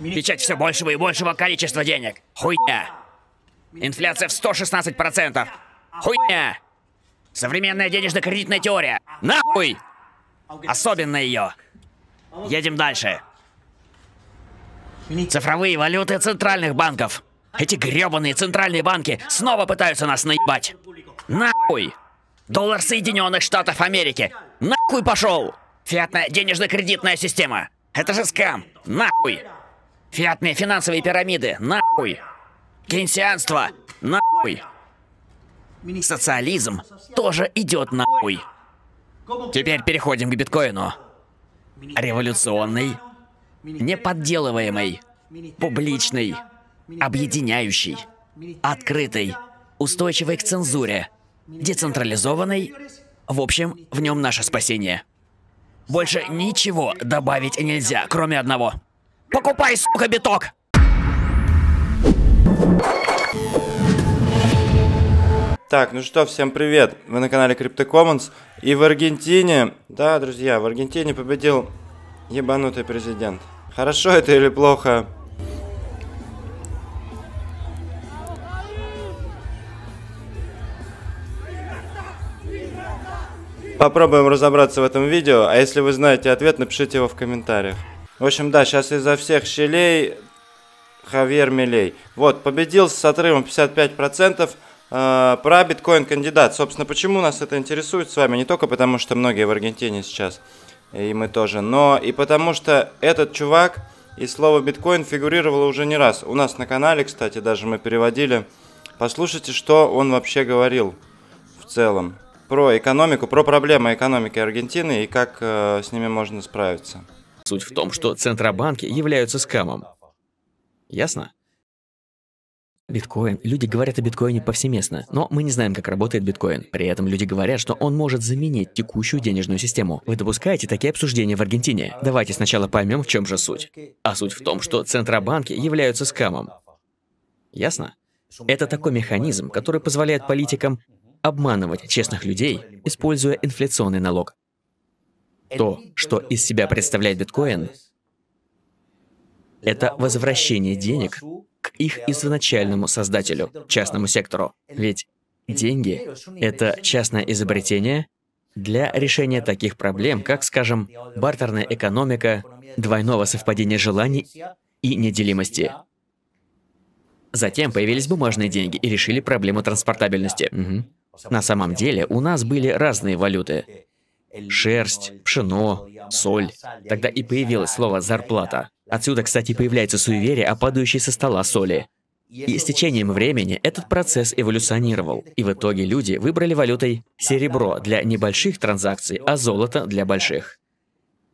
Печать все большего и большего количества денег. Хуйня. Инфляция в 116%. Хуйня. Современная денежно-кредитная теория. Нахуй! Особенно ее. Едем дальше. Цифровые валюты центральных банков. Эти гребаные центральные банки снова пытаются нас наебать. Нахуй! Доллар Соединенных Штатов Америки. Нахуй пошел! Фиатная денежно-кредитная система. Это же скам. Нахуй! Фиатные финансовые пирамиды, нахуй! Кенсианство, нахуй! Социализм тоже идет нахуй. Теперь переходим к биткоину. Революционный, неподделываемый, публичный, объединяющий, открытый, устойчивый к цензуре, децентрализованный. В общем, в нем наше спасение. Больше ничего добавить нельзя, кроме одного – Покупай, сука, биток! Так, ну что, всем привет! Вы на канале CryptoCommons. И в Аргентине, да, друзья, в Аргентине победил ебанутый президент. Хорошо это или плохо? Попробуем разобраться в этом видео, а если вы знаете ответ, напишите его в комментариях. В общем, да, сейчас изо всех щелей Хавьер Милей. Вот, победил с отрывом 55%. Э, а, про биткоин кандидат. Собственно, почему нас это интересует с вами? Не только потому, что многие в Аргентине сейчас, э, и мы тоже, но и потому, что этот чувак и слово биткоин фигурировало уже не раз. У нас на канале, кстати, даже мы переводили. Послушайте, что он вообще говорил в целом про экономику, про проблемы экономики Аргентины и как э, с ними можно справиться. Суть в том, что центробанки являются скамом. Ясно? Биткоин. Люди говорят о биткоине повсеместно, но мы не знаем, как работает биткоин. При этом люди говорят, что он может заменить текущую денежную систему. Вы допускаете такие обсуждения в Аргентине? Давайте сначала поймем, в чем же суть. А суть в том, что центробанки являются скамом. Ясно? Это такой механизм, который позволяет политикам обманывать честных людей, используя инфляционный налог. То, что из себя представляет биткоин, это возвращение денег к их изначальному создателю, частному сектору. Ведь деньги — это частное изобретение для решения таких проблем, как, скажем, бартерная экономика, двойного совпадения желаний и неделимости. Затем появились бумажные деньги и решили проблему транспортабельности. Угу. На самом деле у нас были разные валюты шерсть, пшено, соль. Тогда и появилось слово «зарплата». Отсюда, кстати, появляется суеверие о падающей со стола соли. И с течением времени этот процесс эволюционировал, и в итоге люди выбрали валютой серебро для небольших транзакций, а золото для больших.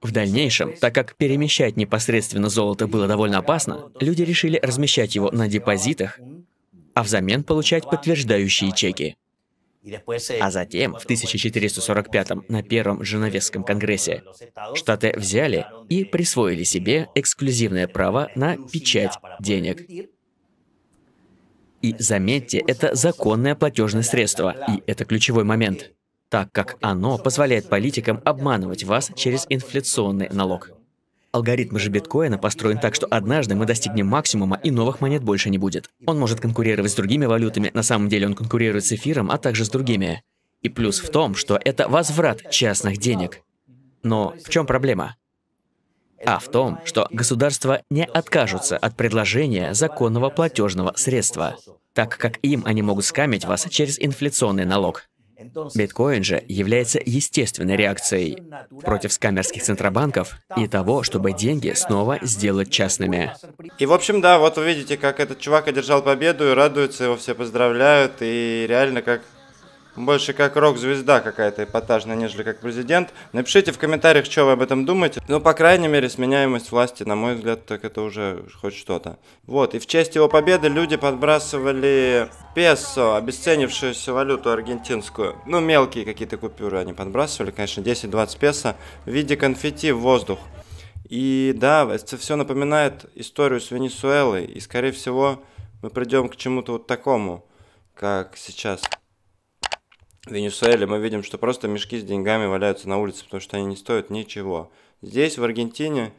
В дальнейшем, так как перемещать непосредственно золото было довольно опасно, люди решили размещать его на депозитах, а взамен получать подтверждающие чеки. А затем, в 1445-м, на Первом Женевесском конгрессе, Штаты взяли и присвоили себе эксклюзивное право на печать денег. И заметьте, это законное платежное средство, и это ключевой момент, так как оно позволяет политикам обманывать вас через инфляционный налог. Алгоритм же биткоина построен так, что однажды мы достигнем максимума и новых монет больше не будет. Он может конкурировать с другими валютами, на самом деле он конкурирует с эфиром, а также с другими. И плюс в том, что это возврат частных денег. Но в чем проблема? А в том, что государства не откажутся от предложения законного платежного средства, так как им они могут скамить вас через инфляционный налог. Биткоин же eh, является естественной реакцией против скамерских центробанков и того, чтобы деньги снова сделать частными. И в общем, да, вот вы видите, как этот чувак одержал победу и радуются, его все поздравляют, и реально как больше как рок-звезда какая-то эпатажная, нежели как президент. Напишите в комментариях, что вы об этом думаете. Ну, по крайней мере, сменяемость власти, на мой взгляд, так это уже хоть что-то. Вот, и в честь его победы люди подбрасывали песо, обесценившуюся валюту аргентинскую. Ну, мелкие какие-то купюры они подбрасывали, конечно, 10-20 песо в виде конфетти в воздух. И да, это все напоминает историю с Венесуэлой, и, скорее всего, мы придем к чему-то вот такому, как сейчас. Венесуэле мы видим, что просто мешки с деньгами валяются на улице, потому что они не стоят ничего. Здесь, в Аргентине,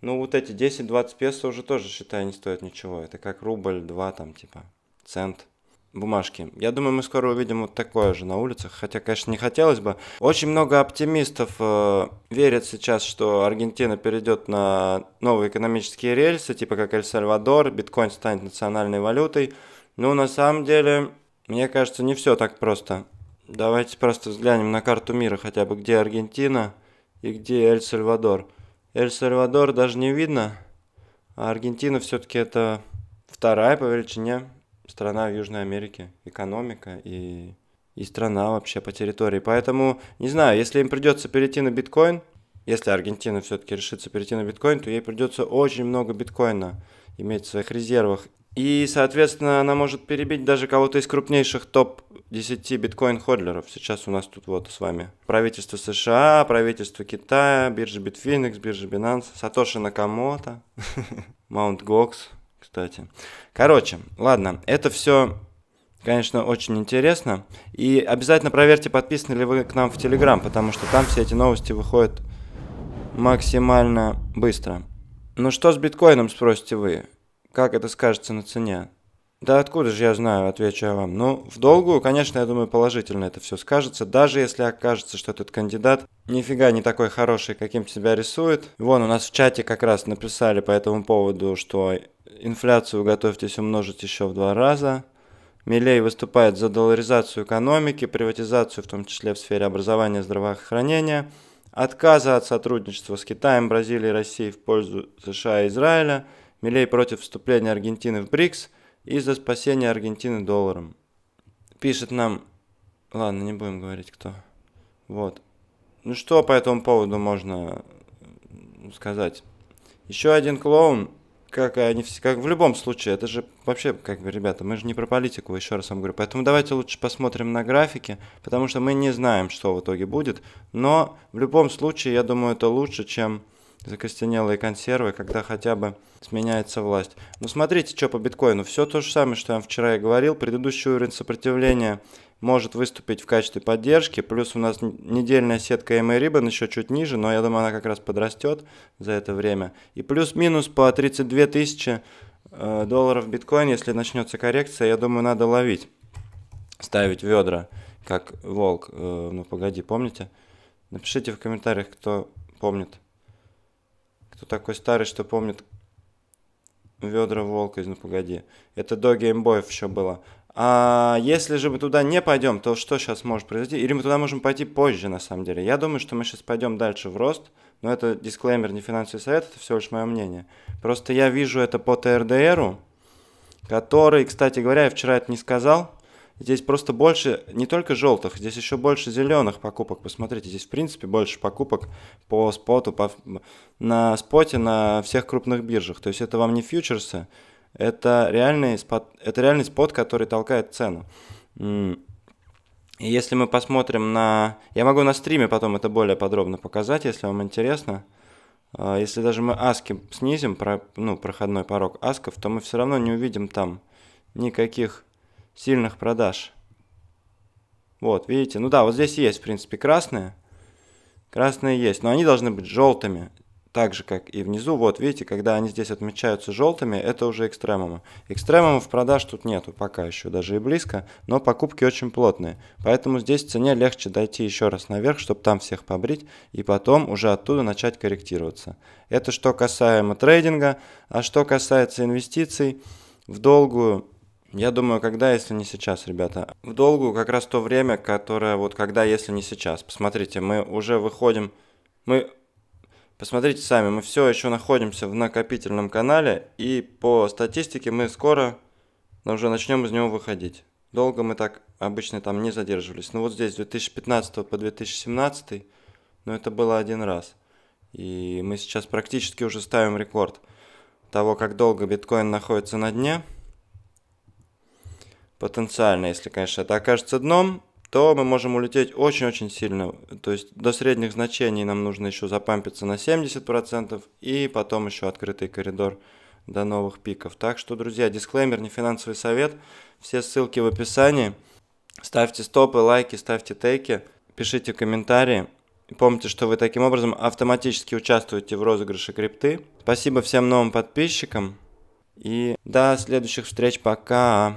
ну вот эти 10-20 песо уже тоже, считай, не стоят ничего. Это как рубль, два там типа, цент бумажки. Я думаю, мы скоро увидим вот такое же на улицах, хотя, конечно, не хотелось бы. Очень много оптимистов э, верят сейчас, что Аргентина перейдет на новые экономические рельсы, типа как Эль-Сальвадор, биткоин станет национальной валютой. Но ну, на самом деле, мне кажется, не все так просто. Давайте просто взглянем на карту мира хотя бы, где Аргентина и где Эль-Сальвадор. Эль-Сальвадор даже не видно, а Аргентина все-таки это вторая по величине страна в Южной Америке, экономика и, и страна вообще по территории. Поэтому, не знаю, если им придется перейти на биткоин, если Аргентина все-таки решится перейти на биткоин, то ей придется очень много биткоина иметь в своих резервах. И, соответственно, она может перебить даже кого-то из крупнейших топ-10 биткоин-ходлеров. Сейчас у нас тут вот с вами правительство США, правительство Китая, биржа Bitfinex, биржа Binance, Сатоши Накамото, Mount Gox, кстати. Короче, ладно, это все, конечно, очень интересно. И обязательно проверьте, подписаны ли вы к нам в Телеграм, потому что там все эти новости выходят максимально быстро. Ну что с биткоином, спросите вы? Как это скажется на цене? Да откуда же я знаю, отвечу я вам. Ну, в долгую, конечно, я думаю, положительно это все скажется, даже если окажется, что этот кандидат нифига не такой хороший, каким себя рисует. Вон у нас в чате как раз написали по этому поводу, что инфляцию готовьтесь умножить еще в два раза. Милей выступает за долларизацию экономики, приватизацию, в том числе в сфере образования и здравоохранения, отказа от сотрудничества с Китаем, Бразилией, Россией в пользу США и Израиля – Милей против вступления Аргентины в БРИКС и за спасение Аргентины долларом. Пишет нам... Ладно, не будем говорить, кто. Вот. Ну что по этому поводу можно сказать? Еще один клоун, как, они, как в любом случае, это же вообще, как бы, ребята, мы же не про политику, еще раз вам говорю. Поэтому давайте лучше посмотрим на графики, потому что мы не знаем, что в итоге будет. Но в любом случае, я думаю, это лучше, чем закостенелые консервы, когда хотя бы сменяется власть. Но ну, смотрите, что по биткоину. Все то же самое, что я вам вчера и говорил. Предыдущий уровень сопротивления может выступить в качестве поддержки. Плюс у нас недельная сетка MA Ribbon еще чуть ниже, но я думаю, она как раз подрастет за это время. И плюс-минус по 32 тысячи э, долларов биткоин, если начнется коррекция, я думаю, надо ловить. Ставить ведра, как волк. Э, ну погоди, помните? Напишите в комментариях, кто помнит. Кто такой старый, что помнит ведра волка из «Ну погоди». Это до геймбоев еще было. А если же мы туда не пойдем, то что сейчас может произойти? Или мы туда можем пойти позже, на самом деле? Я думаю, что мы сейчас пойдем дальше в рост, но это дисклеймер, не финансовый совет, это всего лишь мое мнение. Просто я вижу это по ТРДРу, который, кстати говоря, я вчера это не сказал, Здесь просто больше не только желтых, здесь еще больше зеленых покупок. Посмотрите, здесь в принципе больше покупок по споту, по, на споте на всех крупных биржах. То есть это вам не фьючерсы, это реальный спот, это реальный спот, который толкает цену. И если мы посмотрим на... Я могу на стриме потом это более подробно показать, если вам интересно. А, если даже мы аски снизим, про, ну, проходной порог асков, то мы все равно не увидим там никаких сильных продаж. Вот, видите? Ну да, вот здесь есть, в принципе, красные. Красные есть, но они должны быть желтыми. Так же, как и внизу. Вот, видите, когда они здесь отмечаются желтыми, это уже экстремумы. Экстремумов продаж тут нету пока еще, даже и близко. Но покупки очень плотные. Поэтому здесь цене легче дойти еще раз наверх, чтобы там всех побрить. И потом уже оттуда начать корректироваться. Это что касаемо трейдинга. А что касается инвестиций в долгую, я думаю, когда, если не сейчас, ребята. В долгу как раз то время, которое вот когда, если не сейчас. Посмотрите, мы уже выходим, мы... Посмотрите сами, мы все еще находимся в накопительном канале, и по статистике мы скоро уже начнем из него выходить. Долго мы так обычно там не задерживались. Но ну, вот здесь, с 2015 по 2017, ну это было один раз. И мы сейчас практически уже ставим рекорд того, как долго биткоин находится на дне – потенциально, если, конечно, это окажется дном, то мы можем улететь очень-очень сильно. То есть до средних значений нам нужно еще запампиться на 70% и потом еще открытый коридор до новых пиков. Так что, друзья, дисклеймер, не финансовый совет. Все ссылки в описании. Ставьте стопы, лайки, ставьте тейки, пишите комментарии. И помните, что вы таким образом автоматически участвуете в розыгрыше крипты. Спасибо всем новым подписчикам. И до следующих встреч. Пока.